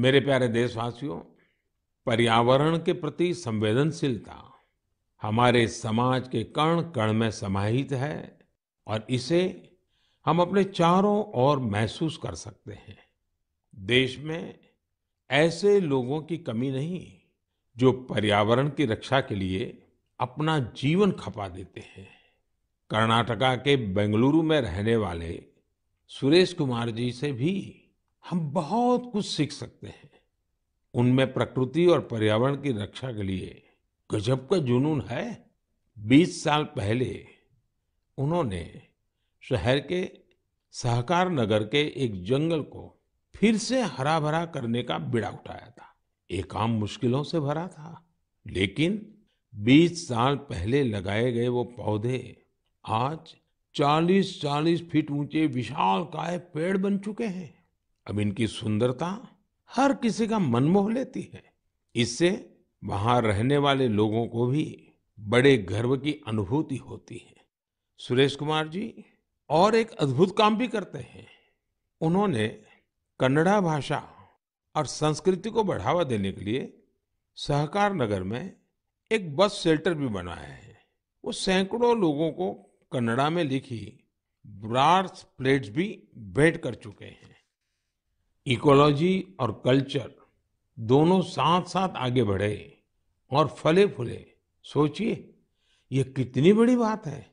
मेरे प्यारे देशवासियों पर्यावरण के प्रति संवेदनशीलता हमारे समाज के कण कण में समाहित है और इसे हम अपने चारों ओर महसूस कर सकते हैं देश में ऐसे लोगों की कमी नहीं जो पर्यावरण की रक्षा के लिए अपना जीवन खपा देते हैं कर्नाटका के बेंगलुरु में रहने वाले सुरेश कुमार जी से भी हम बहुत कुछ सीख सकते हैं उनमें प्रकृति और पर्यावरण की रक्षा के लिए गजब का जुनून है 20 साल पहले उन्होंने शहर के सहकार नगर के एक जंगल को फिर से हरा भरा करने का बिड़ा उठाया था ये काम मुश्किलों से भरा था लेकिन 20 साल पहले लगाए गए वो पौधे आज 40-40 फीट ऊंचे विशाल काय पेड़ बन चुके हैं अब इनकी सुंदरता हर किसी का मन मोह लेती है इससे वहां रहने वाले लोगों को भी बड़े गर्व की अनुभूति होती है सुरेश कुमार जी और एक अद्भुत काम भी करते हैं उन्होंने कन्नड़ा भाषा और संस्कृति को बढ़ावा देने के लिए सहकार नगर में एक बस शेल्टर भी बनाया है वो सैकड़ों लोगों को कन्नड़ा में लिखी ब्रास प्लेट्स भी भेंट कर चुके हैं इकोलॉजी और कल्चर दोनों साथ साथ आगे बढ़े और फले फूले सोचिए ये कितनी बड़ी बात है